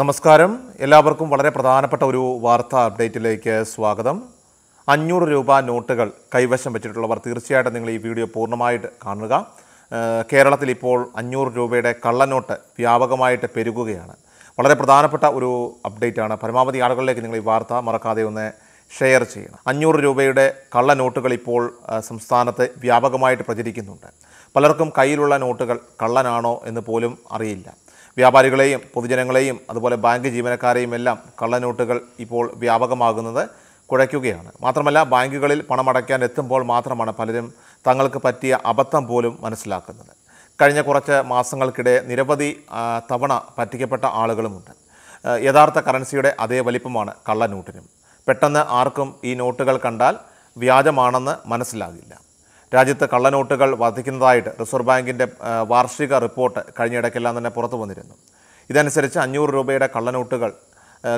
നമസ്കാരം എല്ലാവർക്കും വളരെ പ്രധാനപ്പെട്ട ഒരു വാർത്താ അപ്ഡേറ്റിലേക്ക് സ്വാഗതം അഞ്ഞൂറ് രൂപ നോട്ടുകൾ കൈവശം വെച്ചിട്ടുള്ളവർ തീർച്ചയായിട്ടും നിങ്ങൾ ഈ വീഡിയോ പൂർണ്ണമായിട്ട് കാണുക കേരളത്തിൽ ഇപ്പോൾ അഞ്ഞൂറ് രൂപയുടെ കള്ളനോട്ട് വ്യാപകമായിട്ട് പെരുകുകയാണ് വളരെ പ്രധാനപ്പെട്ട ഒരു അപ്ഡേറ്റാണ് പരമാവധി ആളുകളിലേക്ക് നിങ്ങൾ ഈ വാർത്ത മറക്കാതെ ഒന്ന് ഷെയർ ചെയ്യണം അഞ്ഞൂറ് രൂപയുടെ കള്ളനോട്ടുകൾ ഇപ്പോൾ സംസ്ഥാനത്ത് വ്യാപകമായിട്ട് പ്രചരിക്കുന്നുണ്ട് പലർക്കും കയ്യിലുള്ള നോട്ടുകൾ കള്ളനാണോ എന്ന് പോലും അറിയില്ല വ്യാപാരികളെയും പൊതുജനങ്ങളെയും അതുപോലെ ബാങ്ക് ജീവനക്കാരെയും എല്ലാം കള്ളനോട്ടുകൾ ഇപ്പോൾ വ്യാപകമാകുന്നത് കുഴയ്ക്കുകയാണ് മാത്രമല്ല ബാങ്കുകളിൽ പണമടയ്ക്കാൻ എത്തുമ്പോൾ മാത്രമാണ് പലരും തങ്ങൾക്ക് പറ്റിയ അബദ്ധം പോലും മനസ്സിലാക്കുന്നത് കഴിഞ്ഞ കുറച്ച് മാസങ്ങൾക്കിടെ നിരവധി തവണ പറ്റിക്കപ്പെട്ട ആളുകളുമുണ്ട് യഥാർത്ഥ കറൻസിയുടെ അതേ വലിപ്പമാണ് കള്ളനോട്ടിനും പെട്ടെന്ന് ആർക്കും ഈ നോട്ടുകൾ കണ്ടാൽ വ്യാജമാണെന്ന് മനസ്സിലാകില്ല രാജ്യത്ത് കള്ളനോട്ടുകൾ വർദ്ധിക്കുന്നതായിട്ട് റിസർവ് ബാങ്കിൻ്റെ വാർഷിക റിപ്പോർട്ട് കഴിഞ്ഞയിടയ്ക്കെല്ലാം തന്നെ പുറത്തു വന്നിരുന്നു ഇതനുസരിച്ച് അഞ്ഞൂറ് രൂപയുടെ കള്ളനോട്ടുകൾ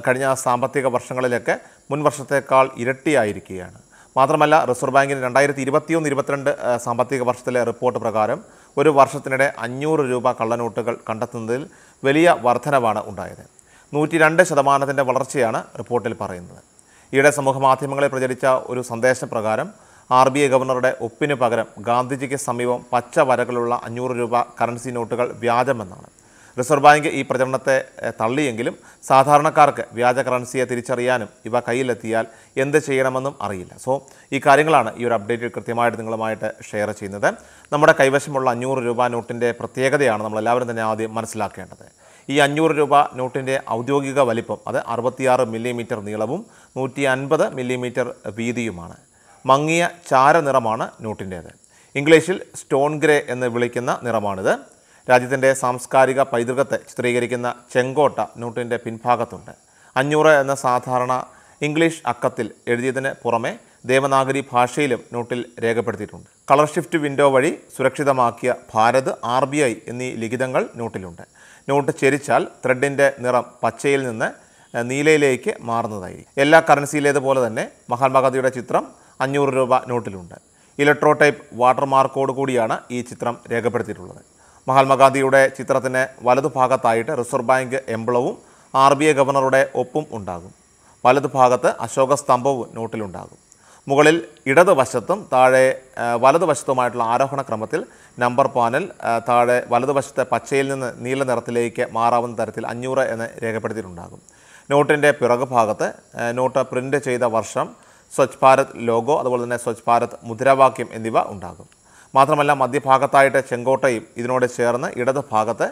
കഴിഞ്ഞ സാമ്പത്തിക വർഷങ്ങളിലൊക്കെ മുൻ വർഷത്തേക്കാൾ ഇരട്ടിയായിരിക്കുകയാണ് മാത്രമല്ല റിസർവ് ബാങ്കിൻ്റെ രണ്ടായിരത്തി ഇരുപത്തിയൊന്ന് ഇരുപത്തിരണ്ട് സാമ്പത്തിക വർഷത്തിലെ റിപ്പോർട്ട് പ്രകാരം ഒരു വർഷത്തിനിടെ അഞ്ഞൂറ് രൂപ കള്ളനോട്ടുകൾ കണ്ടെത്തുന്നതിൽ വലിയ വർധനവാണ് ഉണ്ടായത് നൂറ്റി രണ്ട് ശതമാനത്തിൻ്റെ വളർച്ചയാണ് റിപ്പോർട്ടിൽ പറയുന്നത് ഈയിടെ സമൂഹ മാധ്യമങ്ങളിൽ പ്രചരിച്ച ഒരു സന്ദേശപ്രകാരം ആർ ബി ഐ ഗവർണറുടെ ഒപ്പിന് പകരം ഗാന്ധിജിക്ക് സമീപം പച്ച വരകളുള്ള അഞ്ഞൂറ് രൂപ കറൻസി നോട്ടുകൾ വ്യാജമെന്നാണ് റിസർവ് ബാങ്ക് ഈ പ്രചരണത്തെ തള്ളിയെങ്കിലും സാധാരണക്കാർക്ക് വ്യാജ കറൻസിയെ തിരിച്ചറിയാനും ഇവ കയ്യിലെത്തിയാൽ എന്ത് ചെയ്യണമെന്നും അറിയില്ല സോ ഈ കാര്യങ്ങളാണ് ഈ ഒരു അപ്ഡേറ്റ് കൃത്യമായിട്ട് നിങ്ങളുമായിട്ട് ഷെയർ ചെയ്യുന്നത് നമ്മുടെ കൈവശമുള്ള അഞ്ഞൂറ് രൂപ നോട്ടിൻ്റെ പ്രത്യേകതയാണ് നമ്മളെല്ലാവരും തന്നെ ആദ്യം മനസ്സിലാക്കേണ്ടത് ഈ അഞ്ഞൂറ് രൂപ നോട്ടിൻ്റെ ഔദ്യോഗിക വലിപ്പം അത് അറുപത്തിയാറ് മില്ലിമീറ്റർ നീളവും നൂറ്റി അൻപത് മില്ലിമീറ്റർ വീതിയുമാണ് മങ്ങിയ ചാര നിറമാണ് നോട്ടിൻ്റേത് ഇംഗ്ലീഷിൽ സ്റ്റോൺ ഗ്രേ എന്ന് വിളിക്കുന്ന നിറമാണിത് രാജ്യത്തിൻ്റെ സാംസ്കാരിക പൈതൃകത്തെ ചിത്രീകരിക്കുന്ന ചെങ്കോട്ട നോട്ടിൻ്റെ പിൻഭാഗത്തുണ്ട് അഞ്ഞൂറ് എന്ന സാധാരണ ഇംഗ്ലീഷ് അക്കത്തിൽ എഴുതിയതിന് പുറമെ ദേവനാഗരി ഭാഷയിലും നോട്ടിൽ രേഖപ്പെടുത്തിയിട്ടുണ്ട് കളർ ഷിഫ്റ്റ് വിൻഡോ വഴി സുരക്ഷിതമാക്കിയ ഭാരത് ആർ ബി ഐ എന്നീ ലിഖിതങ്ങൾ നോട്ടിലുണ്ട് നോട്ട് ചെരിച്ചാൽ ത്രെഡിൻ്റെ നിറം പച്ചയിൽ നിന്ന് നീലയിലേക്ക് മാറുന്നതായി എല്ലാ കറൻസിയിലേതുപോലെ തന്നെ മഹാത്മാഗാന്ധിയുടെ ചിത്രം അഞ്ഞൂറ് രൂപ നോട്ടിലുണ്ട് ഇലക്ട്രോ ടൈപ്പ് വാട്ടർ മാർക്കോട് കൂടിയാണ് ഈ ചിത്രം രേഖപ്പെടുത്തിയിട്ടുള്ളത് മഹാത്മാഗാന്ധിയുടെ ചിത്രത്തിന് വലതുഭാഗത്തായിട്ട് റിസർവ് ബാങ്ക് എംബ്ലവും ആർ ബി ഐ ഗവർണറുടെ ഒപ്പും ഉണ്ടാകും വലതുഭാഗത്ത് അശോക സ്തംഭവും നോട്ടിലുണ്ടാകും മുകളിൽ ഇടതുവശത്തും താഴെ വലതുവശത്തുമായിട്ടുള്ള ആരോഹണ ക്രമത്തിൽ നമ്പർ പാനൽ താഴെ വലതുവശത്തെ പച്ചയിൽ നിന്ന് നീല നിറത്തിലേക്ക് മാറാവുന്ന തരത്തിൽ അഞ്ഞൂറ് എന്ന് രേഖപ്പെടുത്തിയിട്ടുണ്ടാകും നോട്ടിൻ്റെ പിറകുഭാഗത്ത് നോട്ട് പ്രിൻ്റ് ചെയ്ത വർഷം സ്വച്ഛ് ഭാരത് ലോഗോ അതുപോലെ തന്നെ സ്വച്ഛ് ഭാരത് മുദ്രാവാക്യം എന്നിവ ഉണ്ടാകും മാത്രമല്ല മധ്യഭാഗത്തായിട്ട് ചെങ്കോട്ടയും ഇതിനോട് ചേർന്ന് ഇടത് ഭാഗത്ത്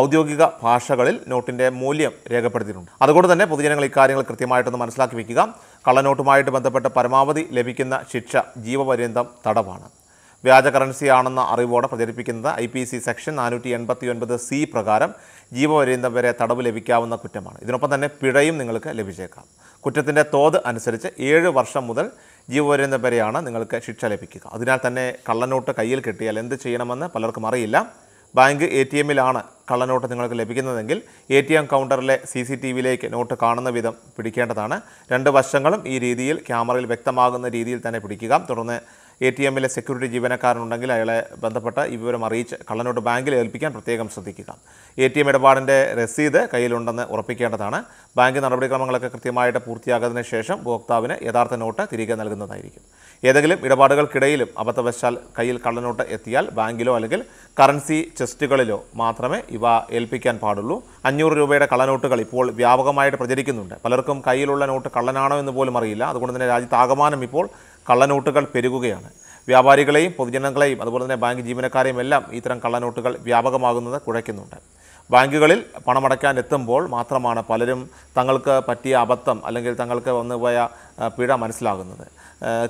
ഔദ്യോഗിക ഭാഷകളിൽ നോട്ടിൻ്റെ മൂല്യം രേഖപ്പെടുത്തിയിട്ടുണ്ട് അതുകൊണ്ട് തന്നെ പൊതുജനങ്ങൾ ഇക്കാര്യങ്ങൾ കൃത്യമായിട്ടൊന്ന് മനസ്സിലാക്കി വയ്ക്കുക കള്ളനോട്ടുമായിട്ട് ബന്ധപ്പെട്ട് പരമാവധി ലഭിക്കുന്ന ശിക്ഷ ജീവപര്യന്തം തടവാണ് വ്യാജ കറൻസിയാണെന്ന അറിവോടെ പ്രചരിപ്പിക്കുന്നത് ഐ പി സി സെക്ഷൻ നാനൂറ്റി എൺപത്തി ഒൻപത് സി പ്രകാരം ജീവപര്യന്തം വരെ തടവ് ലഭിക്കാവുന്ന കുറ്റമാണ് ഇതിനൊപ്പം തന്നെ പിഴയും നിങ്ങൾക്ക് ലഭിച്ചേക്കാം കുറ്റത്തിൻ്റെ തോത് അനുസരിച്ച് ഏഴ് വർഷം മുതൽ ജീവപര്യന്തം വരെയാണ് നിങ്ങൾക്ക് ശിക്ഷ ലഭിക്കുക അതിനാൽ തന്നെ കള്ളനോട്ട് കയ്യിൽ കിട്ടിയാൽ എന്ത് ചെയ്യണമെന്ന് പലർക്കും അറിയില്ല ബാങ്ക് എ ടി എമ്മിലാണ് കള്ളനോട്ട് നിങ്ങൾക്ക് ലഭിക്കുന്നതെങ്കിൽ എ ടി എം കൗണ്ടറിലെ സി സി ടി വിയിലേക്ക് നോട്ട് കാണുന്ന വിധം പിടിക്കേണ്ടതാണ് രണ്ട് വശങ്ങളും ഈ രീതിയിൽ ക്യാമറയിൽ വ്യക്തമാകുന്ന രീതിയിൽ തന്നെ പിടിക്കുക തുടർന്ന് എ ടി എമ്മിലെ സെക്യൂരിറ്റി ജീവനക്കാരനുണ്ടെങ്കിൽ അയാളെ ബന്ധപ്പെട്ട് ഈ വിവരം അറിയിച്ച് കള്ളനോട്ട് ബാങ്കിൽ ഏൽപ്പിക്കാൻ പ്രത്യേകം ശ്രദ്ധിക്കുക എ ടി എം ഇടപാടിൻ്റെ രസീത് കയ്യിലുണ്ടെന്ന് ഉറപ്പിക്കേണ്ടതാണ് ബാങ്ക് നടപടിക്രമങ്ങളൊക്കെ കൃത്യമായിട്ട് പൂർത്തിയാകുന്നതിന് ശേഷം ഉപഭോക്താവിന് യഥാർത്ഥ നോട്ട് തിരികെ നൽകുന്നതായിരിക്കും ഏതെങ്കിലും ഇടപാടുകൾക്കിടയിലും അബദ്ധവശാൽ കയ്യിൽ കള്ളനോട്ട് എത്തിയാൽ ബാങ്കിലോ അല്ലെങ്കിൽ കറൻസി ചെസ്റ്റുകളിലോ മാത്രമേ ഇവ ഏൽപ്പിക്കാൻ പാടുള്ളൂ അഞ്ഞൂറ് രൂപയുടെ കള്ളനോട്ടുകൾ ഇപ്പോൾ വ്യാപകമായിട്ട് പ്രചരിക്കുന്നുണ്ട് പലർക്കും കയ്യിലുള്ള നോട്ട് കള്ളനാണോ എന്ന് പോലും അറിയില്ല അതുകൊണ്ട് തന്നെ ആകമാനം ഇപ്പോൾ കള്ളനോട്ടുകൾ പെരുകുകയാണ് വ്യാപാരികളെയും പൊതുജനങ്ങളെയും അതുപോലെ തന്നെ ബാങ്ക് ജീവനക്കാരെയും എല്ലാം ഇത്തരം കള്ളനോട്ടുകൾ വ്യാപകമാകുന്നത് കുഴയ്ക്കുന്നുണ്ട് ബാങ്കുകളിൽ പണമടയ്ക്കാൻ എത്തുമ്പോൾ മാത്രമാണ് പലരും തങ്ങൾക്ക് പറ്റിയ അബദ്ധം അല്ലെങ്കിൽ തങ്ങൾക്ക് വന്നുപോയ പിഴ മനസ്സിലാകുന്നത്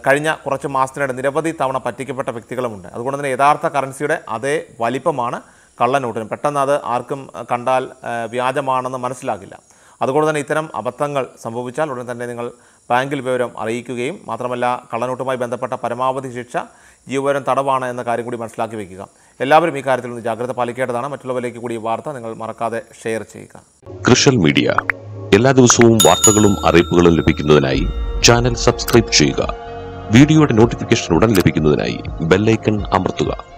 കഴിഞ്ഞ കുറച്ച് മാസത്തിനിടെ നിരവധി തവണ പറ്റിക്കപ്പെട്ട വ്യക്തികളുമുണ്ട് അതുകൊണ്ട് തന്നെ യഥാർത്ഥ കറൻസിയുടെ അതേ വലിപ്പമാണ് കള്ളനോട്ടിന് പെട്ടെന്ന് അത് ആർക്കും കണ്ടാൽ വ്യാജമാണെന്ന് മനസ്സിലാകില്ല അതുകൊണ്ട് തന്നെ ഇത്തരം അബദ്ധങ്ങൾ സംഭവിച്ചാൽ ഉടൻ തന്നെ നിങ്ങൾ ബാങ്കിൽ വിവരം അറിയിക്കുകയും മാത്രമല്ല കള്ളനോട്ടുമായി ബന്ധപ്പെട്ട പരമാവധി ശിക്ഷ ജീവപരം തടവാണ് എന്ന കാര്യം കൂടി മനസ്സിലാക്കി വയ്ക്കുക എല്ലാവരും ഈ കാര്യത്തിൽ നിന്ന് ജാഗ്രത പാലിക്കേണ്ടതാണ് മറ്റുള്ളവരിലേക്ക് കൂടി വാർത്ത നിങ്ങൾ മറക്കാതെ ഷെയർ ചെയ്യുക കൃഷൽ മീഡിയ എല്ലാ ദിവസവും വാർത്തകളും അറിയിപ്പുകളും ലഭിക്കുന്നതിനായി ചാനൽ സബ്സ്ക്രൈബ് ചെയ്യുക വീഡിയോയുടെ നോട്ടിഫിക്കേഷൻ ഉടൻ ലഭിക്കുന്നതിനായി ബെല്ലൈക്കൺ അമർത്തുക